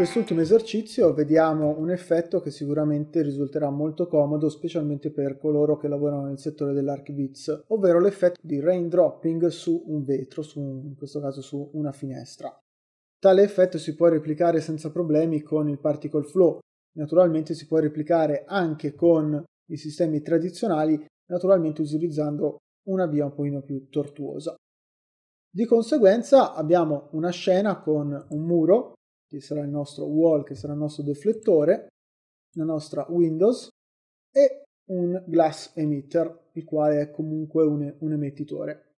quest'ultimo esercizio vediamo un effetto che sicuramente risulterà molto comodo specialmente per coloro che lavorano nel settore dell'ArcBits, ovvero l'effetto di raindropping su un vetro, su un, in questo caso su una finestra. Tale effetto si può replicare senza problemi con il particle flow, naturalmente si può replicare anche con i sistemi tradizionali, naturalmente utilizzando una via un pochino più tortuosa. Di conseguenza abbiamo una scena con un muro che sarà il nostro wall, che sarà il nostro deflettore, la nostra Windows e un glass emitter, il quale è comunque un, un emettitore.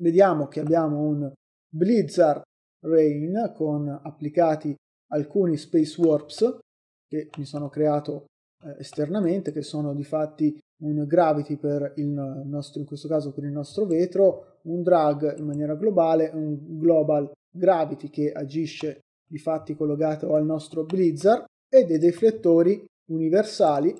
Vediamo che abbiamo un Blizzard Rain con applicati alcuni space warps che mi sono creato eh, esternamente, che sono di fatti un gravity per il nostro, in questo caso per il nostro vetro, un drag in maniera globale, un global gravity che agisce di fatti collegato al nostro Blizzard, e dei deflettori universali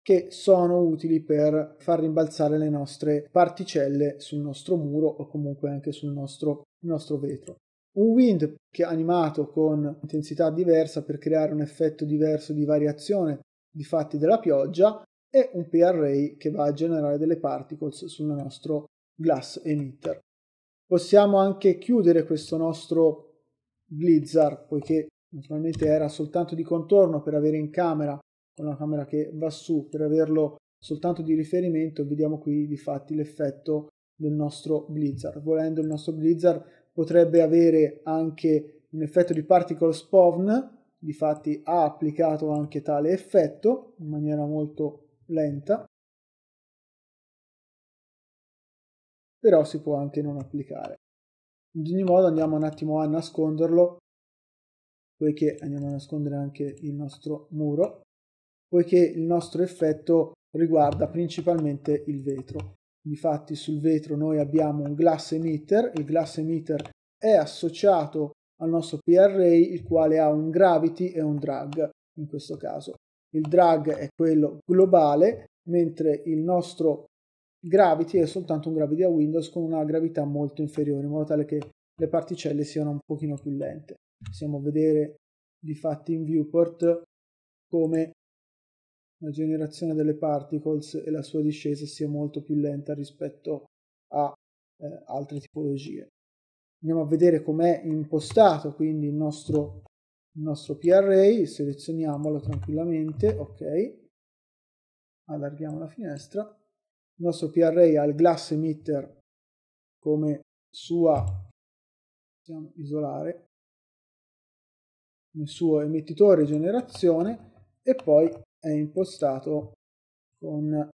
che sono utili per far rimbalzare le nostre particelle sul nostro muro o comunque anche sul nostro, nostro vetro. Un wind che è animato con intensità diversa per creare un effetto diverso di variazione di fatti della pioggia e un P-array che va a generare delle particles sul nostro glass emitter. Possiamo anche chiudere questo nostro Blizzard, poiché naturalmente era soltanto di contorno per avere in camera una camera che va su, per averlo soltanto di riferimento, vediamo qui di fatti l'effetto del nostro Blizzard. Volendo il nostro Blizzard potrebbe avere anche un effetto di particle spawn, difatti ha applicato anche tale effetto in maniera molto lenta, però si può anche non applicare. Ad ogni modo andiamo un attimo a nasconderlo, poiché andiamo a nascondere anche il nostro muro, poiché il nostro effetto riguarda principalmente il vetro. infatti sul vetro noi abbiamo un glass emitter, il glass emitter è associato al nostro PRAY, il quale ha un gravity e un drag in questo caso. Il drag è quello globale, mentre il nostro Gravity è soltanto un gravity a Windows con una gravità molto inferiore, in modo tale che le particelle siano un pochino più lente. Possiamo vedere di fatti in viewport come la generazione delle particles e la sua discesa sia molto più lenta rispetto a eh, altre tipologie. Andiamo a vedere com'è impostato quindi il nostro, il nostro PRA, selezioniamolo tranquillamente, ok, allarghiamo la finestra il nostro PRA ha il glass emitter come sua possiamo isolare il suo emettitore generazione e poi è impostato con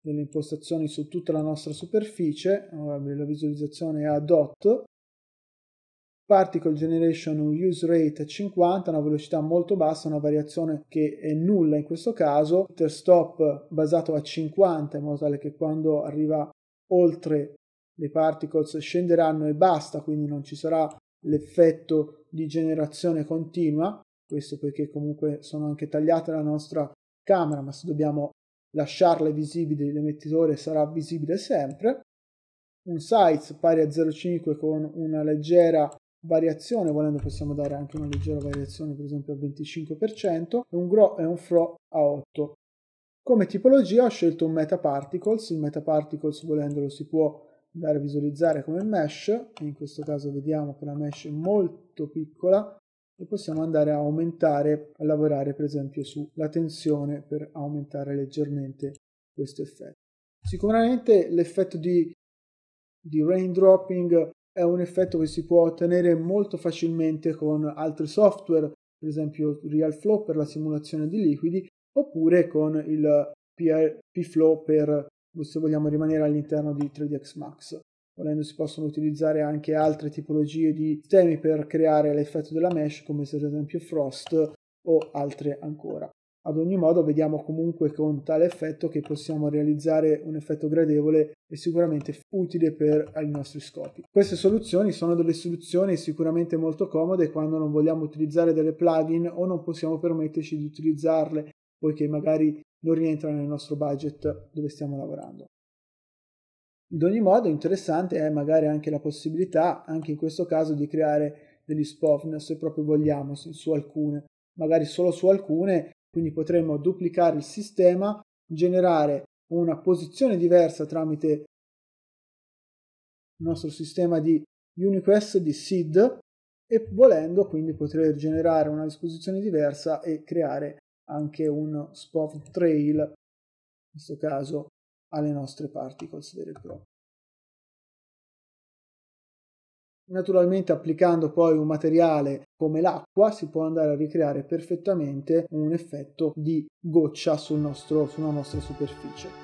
delle impostazioni su tutta la nostra superficie, la visualizzazione è a dot, Particle Generation Use Rate 50, una velocità molto bassa, una variazione che è nulla in questo caso, Inter stop basato a 50 in modo tale che quando arriva oltre le particles scenderanno e basta, quindi non ci sarà l'effetto di generazione continua, questo perché comunque sono anche tagliate la nostra camera, ma se dobbiamo lasciarle visibili l'emettitore sarà visibile sempre. Un size pari a 0,5 con una leggera variazione, volendo possiamo dare anche una leggera variazione, per esempio al 25%, e un grow e un fro a 8. Come tipologia ho scelto un metaparticles, il metaparticles lo si può andare a visualizzare come mesh, in questo caso vediamo che la mesh è molto piccola, e possiamo andare a aumentare, a lavorare per esempio sulla tensione per aumentare leggermente questo effetto. Sicuramente l'effetto di, di raindropping è un effetto che si può ottenere molto facilmente con altri software, per esempio RealFlow per la simulazione di liquidi, oppure con il PFlow per, se vogliamo rimanere all'interno di 3 dx Max. Volendo si possono utilizzare anche altre tipologie di sistemi per creare l'effetto della mesh, come ad esempio Frost o altre ancora. Ad ogni modo vediamo comunque con tale effetto che possiamo realizzare un effetto gradevole e sicuramente utile per i nostri scopi. Queste soluzioni sono delle soluzioni sicuramente molto comode quando non vogliamo utilizzare delle plugin o non possiamo permetterci di utilizzarle poiché magari non rientrano nel nostro budget dove stiamo lavorando. Ad ogni modo interessante è magari anche la possibilità, anche in questo caso, di creare degli spofn se proprio vogliamo, su alcune, magari solo su alcune quindi potremmo duplicare il sistema, generare una posizione diversa tramite il nostro sistema di Uniquest di SID e volendo quindi poter generare una disposizione diversa e creare anche un spot trail, in questo caso alle nostre particles vere e proprie. Naturalmente applicando poi un materiale come l'acqua si può andare a ricreare perfettamente un effetto di goccia sul nostro, sulla nostra superficie.